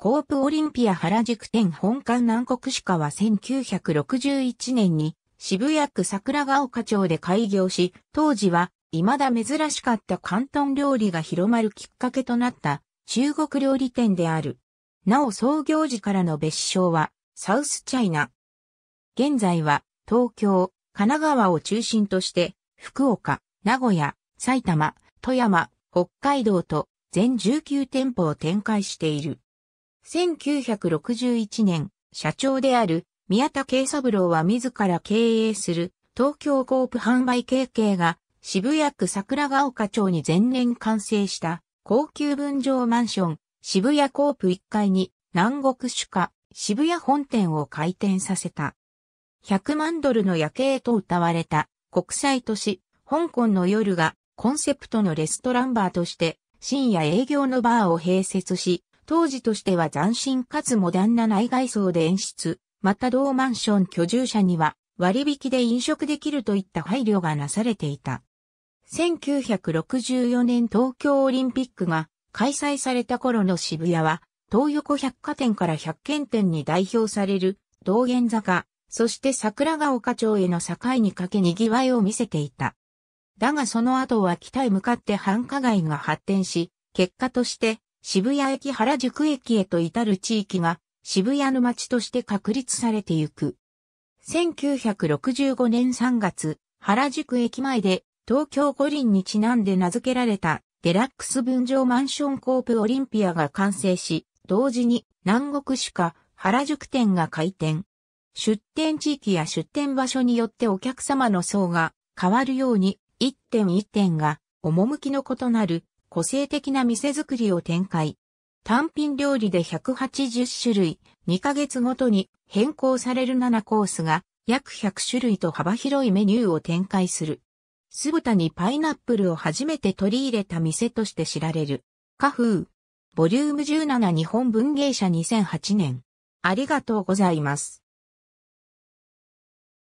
コープオリンピア原宿店本館南国歯科は1961年に渋谷区桜ヶ丘町で開業し、当時は未だ珍しかった関東料理が広まるきっかけとなった中国料理店である。なお創業時からの別称はサウスチャイナ。現在は東京、神奈川を中心として福岡、名古屋、埼玉、富山、北海道と全19店舗を展開している。1961年、社長である宮田慶三郎は自ら経営する東京コープ販売経験が渋谷区桜ヶ丘町に前年完成した高級分譲マンション渋谷コープ1階に南国主家渋谷本店を開店させた。100万ドルの夜景と歌われた国際都市香港の夜がコンセプトのレストランバーとして深夜営業のバーを併設し当時としては斬新かつモダンな内外装で演出、また同マンション居住者には割引で飲食できるといった配慮がなされていた。1964年東京オリンピックが開催された頃の渋谷は、東横百貨店から百軒店に代表される道玄坂、そして桜ヶ丘町への境にかけ賑わいを見せていた。だがその後は北へ向かって繁華街が発展し、結果として渋谷駅原宿駅へと至る地域が渋谷の街として確立されてゆく。1965年3月、原宿駅前で東京五輪にちなんで名付けられたデラックス分譲マンションコープオリンピアが完成し、同時に南国市か原宿店が開店。出店地域や出店場所によってお客様の層が変わるように一点一点が趣の異なる個性的な店作りを展開。単品料理で180種類、2ヶ月ごとに変更される7コースが約100種類と幅広いメニューを展開する。酢豚にパイナップルを初めて取り入れた店として知られる。カフー。ボリューム17日本文芸社2008年。ありがとうございます。